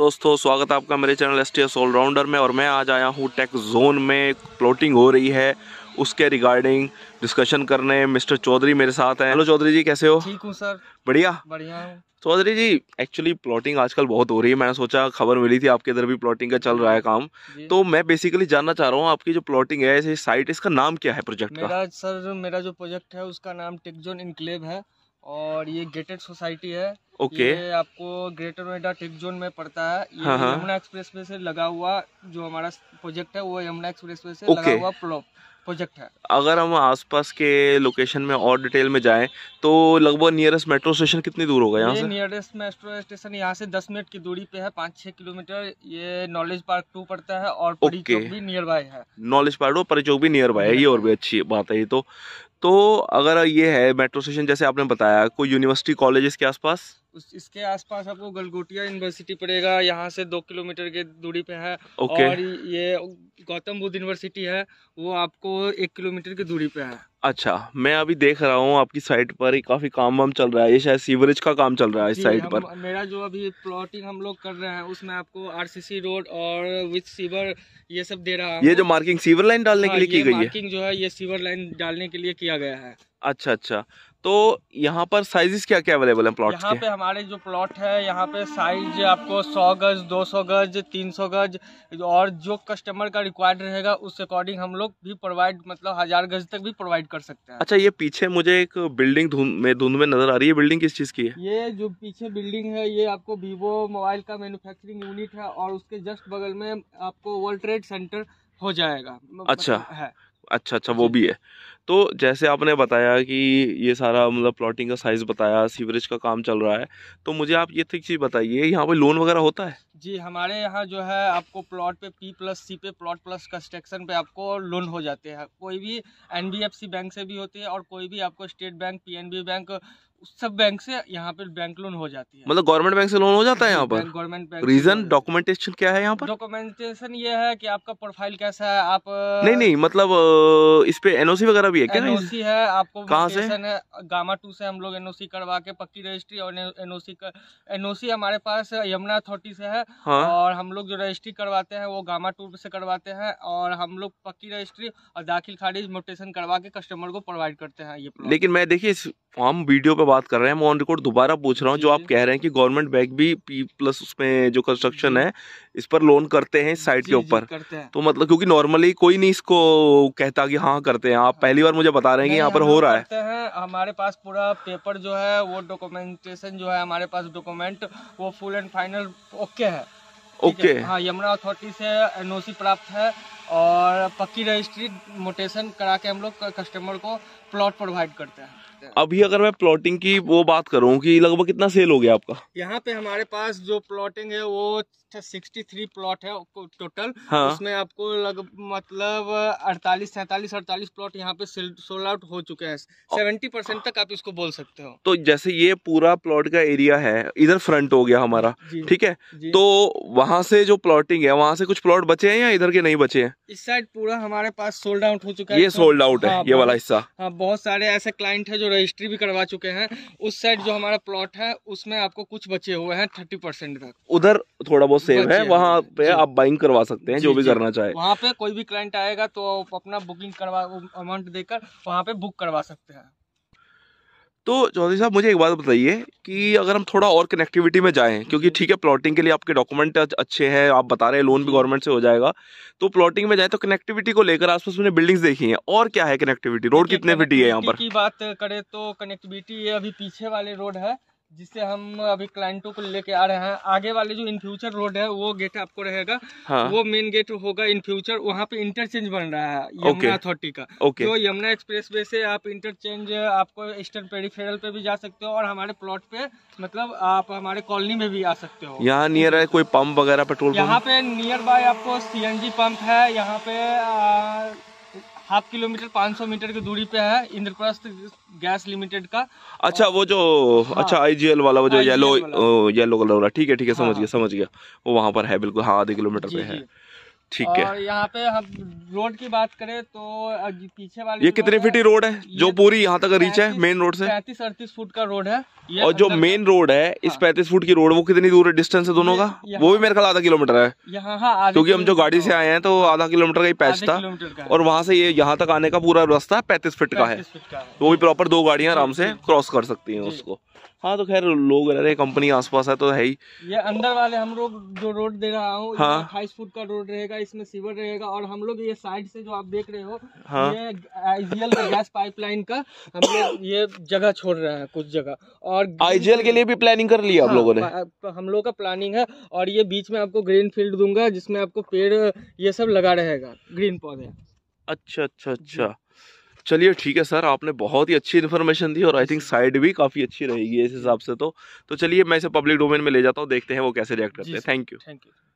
दोस्तों स्वागत है आपका मेरे channel S T S allrounder में और मैं आज आया हूँ टेक जोन में प्लॉटिंग हो रही है उसके रिगार्डिंग डिस्कशन करने मिस्टर चौधरी मेरे साथ हैं हेलो चौधरी जी कैसे हो ठीक हूँ सर बढ़िया बढ़िया चौधरी जी एक्चुअली प्लॉटिंग आजकल बहुत हो रही है मैंने सोचा खबर मिली थी आपके इधर भी प्लॉटिंग का चल रहा है काम तो मैं बेसिकली जानना चाह रहा हूँ आपकी जो प्लॉटिंग है साइट इसका नाम क्या है प्रोजेक्ट का सर मेरा जो प्रोजेक्ट है उसका नाम टेक जोन इनक्लेव है और ये गेटेड सोसाइटी है ओके ये आपको ग्रेटर नोएडा टेक जोन में पड़ता है ये हाँ, हाँ। यमुना एक्सप्रेस वे से लगा हुआ जो हमारा प्रोजेक्ट है वो यमुना एक्सप्रेस वे से लगा हुआ प्रोजेक्ट है अगर हम आसपास के लोकेशन में और डिटेल में जाएं तो लगभग नियरेस्ट मेट्रो स्टेशन कितनी दूर होगा यहाँ से नियरेस्ट मेट्रो स्टेशन यहाँ से दस मिनट की दूरी पे है पाँच छह किलोमीटर ये नॉलेज पार्क टू पड़ता है और परी भी नियर बाय है Knowledge Park two Pari Chowk भी नियर बाय है ये और भी अच्छी बात है ये तो तो अगर ये है मेट्रो स्टेशन जैसे आपने बताया कोई यूनिवर्सिटी कॉलेजेस के आसपास उस इसके आसपास आपको गलगोटिया यूनिवर्सिटी पड़ेगा यहाँ से दो किलोमीटर के दूरी पे है okay. और ये गौतम बुद्ध यूनिवर्सिटी है वो आपको एक किलोमीटर की दूरी पे है अच्छा मैं अभी देख रहा हूँ आपकी साइट पर ही काफी काम वाम चल रहा है ये शायद सीवरेज का काम चल रहा है इस साइट पर मेरा जो अभी प्लॉटिंग हम लोग कर रहे हैं उसमें आपको आर रोड और विथ सीवर ये सब दे रहा है ये जो मार्किंग सीवर लाइन डालने के हाँ, लिए की गई है मार्किंग जो है ये सीवर लाइन डालने के लिए किया गया है अच्छा अच्छा तो यहाँ पर साइजेस क्या क्या अवेलेबल है प्लॉट यहाँ पे हमारे जो प्लॉट है यहाँ पे साइज आपको 100 गज 200 गज 300 गज और जो कस्टमर का रिक्वायर्ड रहेगा उस अकॉर्डिंग हम लोग भी प्रोवाइड मतलब हजार गज तक भी प्रोवाइड कर सकते हैं अच्छा ये पीछे मुझे एक बिल्डिंग धुंध में धुंध में नजर आ रही है बिल्डिंग किस चीज की है ये जो पीछे बिल्डिंग है ये आपको वीवो मोबाइल का मैनुफेक्चरिंग यूनिट है और उसके जस्ट बगल में आपको वर्ल्ड ट्रेड सेंटर हो जाएगा मतलब अच्छा है अच्छा अच्छा वो भी है तो जैसे आपने बताया कि ये सारा मतलब प्लॉटिंग का साइज़ बताया सीवरेज का काम चल रहा है तो मुझे आप ये थी चीज़ बताइए यहाँ पे लोन वगैरह होता है जी हमारे यहाँ जो है आपको प्लॉट पे पी प्लस सी पे प्लॉट प्लस कंस्ट्रक्शन पे आपको लोन हो जाते हैं कोई भी एनबीएफसी बैंक से भी होती है और कोई भी आपको स्टेट बैंक पीएनबी बैंक सब बैंक से यहाँ पे बैंक लोन हो जाती है मतलब गवर्नमेंट बैंक से लोन हो जाता है यहाँ पर गवर्नमेंट बैंक रीजन डॉक्यूमेंटेशन क्या है यहाँ पर डॉक्यूमेंटेशन ये है कि आपका प्रोफाइल कैसा है आप नहीं नहीं मतलब इस पे एनओसी वगैरह भी है क्या एनओसी है आपको कहाँ से है गामा टू से हम लोग एनओसी करवा के पक्की रजिस्ट्री और एनओसी एनओसी हमारे पास यमुना अथॉरिटी से है हाँ? और हम लोग जो रजिस्ट्री करवाते हैं वो गामा टूर से करवाते हैं और हम लोग पक्की रजिस्ट्री और दाखिल खारिज मोटेशन करवा के कस्टमर को प्रोवाइड करते हैं ये लेकिन मैं देखिए इस हम वीडियो पे बात कर रहे हैं मैं ऑन रिकॉर्ड दोबारा पूछ रहा हूँ जो आप कह रहे हैं कि गवर्नमेंट बैंक भी पी प्लस उसमें जो कंस्ट्रक्शन है इस पर लोन करते हैं साइट के ऊपर तो मतलब क्योंकि नॉर्मली कोई नहीं इसको कहता कि हाँ करते हैं आप हाँ। पहली बार मुझे बता रहे हैं कि यहाँ पर हो रहा है हमारे पास पूरा पेपर जो है वो डॉक्यूमेंटेशन जो है हमारे पास डॉक्यूमेंट वो फुल एंड फाइनल ओके है ओके हाँ यमुना अथॉरिटी से एन प्राप्त है और पक्की रजिस्ट्री मोटेशन करा के हम लोग कस्टमर को प्लॉट प्रोवाइड करते हैं अभी अगर मैं प्लॉटिंग की वो बात करूँ कि लगभग कितना सेल हो गया आपका यहाँ पे हमारे पास जो प्लॉटिंग है वो सिक्सटी थ्री प्लॉट है टोटल हाँ। उसमें आपको लग मतलब अड़तालीस सैतालीस अड़तालीस प्लॉट यहाँ पे सोल्ड आउट हो चुके हैं सेवेंटी परसेंट तक आप इसको बोल सकते हो तो जैसे ये पूरा प्लॉट का एरिया है इधर फ्रंट हो गया हमारा ठीक है तो वहाँ से जो प्लॉटिंग है वहाँ से कुछ प्लॉट बचे हैं या इधर के नहीं बचे हैं इस साइड पूरा हमारे पास सोल्ड आउट हो चुका है ये सोल्ड आउट है हाँ, ये वाला हिस्सा हाँ बहुत सारे ऐसे क्लाइंट है जो रजिस्ट्री भी करवा चुके हैं उस साइड जो हमारा प्लॉट है उसमें आपको कुछ बचे हुए हैं थर्टी परसेंट तक उधर थोड़ा बहुत सेव है वहाँ पे आप बाइंग करवा सकते हैं जो भी करना चाहे वहाँ पे कोई भी क्लाइंट आएगा तो अपना बुकिंग करवा अमाउंट देकर वहाँ पे बुक करवा सकते हैं तो चौधरी साहब मुझे एक बात बताइए कि अगर हम थोड़ा और कनेक्टिविटी में जाएं क्योंकि ठीक है प्लॉटिंग के लिए आपके डॉक्यूमेंट अच्छे हैं आप बता रहे हैं लोन भी गवर्नमेंट से हो जाएगा तो प्लॉटिंग में जाए तो कनेक्टिविटी को लेकर आसपास मैंने बिल्डिंग्स देखी हैं और क्या है कनेक्टिविटी रोड कितने फिटी है यहाँ पर की बात करें तो कनेक्टिविटी अभी पीछे वाले रोड है जिससे हम अभी क्लाइंटों को लेके आ रहे हैं आगे वाले जो इन फ्यूचर रोड है वो गेट आपको रहेगा हाँ। वो मेन गेट होगा इन फ्यूचर वहाँ पे इंटरचेंज बन रहा है यमुना अथॉरिटी का ओके। तो यमुना एक्सप्रेस वे से आप इंटरचेंज आपको ईस्टर्न पेरीफेरल पे भी जा सकते हो और हमारे प्लॉट पे मतलब आप हमारे कॉलोनी में भी आ सकते हो यहाँ नियर है कोई पंप वगैरह पेट्रोल यहाँ पे नियर बाय आपको सी पंप है यहाँ पे हाफ किलोमीटर 500 मीटर की दूरी पे है इंद्रप्रस्थ गैस लिमिटेड का अच्छा वो जो हाँ, अच्छा आईजीएल वाला वो जो येलो येलो कलर वाला ठीक है ठीक है समझ हाँ। गया समझ गया वो वहाँ पर है बिल्कुल हाँ आधे किलोमीटर पे है ठीक है यहाँ पे हम रोड की बात करें तो पीछे वाली ये कितने फीट की रोड है जो पूरी यहाँ तक रीच है मेन रोड से पैंतीस अड़तीस फुट का रोड है और जो मेन रोड है इस हाँ। पैंतीस फुट की रोड वो कितनी दूर है डिस्टेंस है दोनों का वो भी मेरे ख्याल आधा किलोमीटर है यहाँ हाँ, क्योंकि हम जो गाड़ी तो से आए हैं तो हाँ। आधा किलोमीटर का ही पैच था और वहाँ से ये यहाँ तक आने का पूरा रास्ता पैंतीस फिट का है तो वो भी प्रॉपर दो गाड़ियाँ आराम से क्रॉस कर सकती है उसको हाँ तो खैर लोग रह रहे कंपनी आसपास है तो है ही ये अंदर वाले हम लोग जो रोड दे रहा हूँ हाँ अट्ठाईस फुट का रोड रहेगा इसमें सीवर रहेगा और हम लोग ये साइड से जो आप देख रहे हो हाँ ये आईजीएल का गैस पाइपलाइन का हम लोग ये जगह छोड़ रहे हैं कुछ जगह और आईजीएल के लिए भी प्लानिंग कर लिया हाँ, आप लोगों ने हम लोग का प्लानिंग है और ये बीच में आपको ग्रीन फील्ड दूंगा जिसमे आपको पेड़ ये सब लगा रहेगा ग्रीन पौधे अच्छा अच्छा अच्छा चलिए ठीक है सर आपने बहुत ही अच्छी इन्फॉर्मेशन दी और आई थिंक साइड भी काफ़ी अच्छी रहेगी इस हिसाब से तो तो चलिए मैं इसे पब्लिक डोमेन में ले जाता हूँ देखते हैं वो कैसे रिएक्ट करते हैं थैंक यू थैंक यू